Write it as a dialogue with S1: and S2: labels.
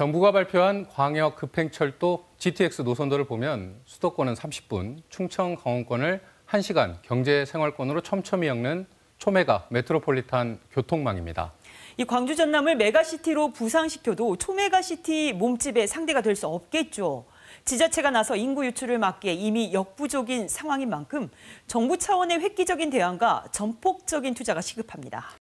S1: 정부가 발표한 광역 급행철도 GTX 노선도를 보면 수도권은 30분, 충청 강원권을 1시간 경제 생활권으로 촘촘히 엮는 초메가 메트로폴리탄 교통망입니다. 이 광주 전남을 메가시티로 부상시켜도
S2: 초메가시티 몸집의 상대가 될 수 없겠죠. 지자체가 나서 인구 유출을 막기에 이미 역부족인 상황인 만큼 정부 차원의 획기적인 대안과 전폭적인 투자가 시급합니다.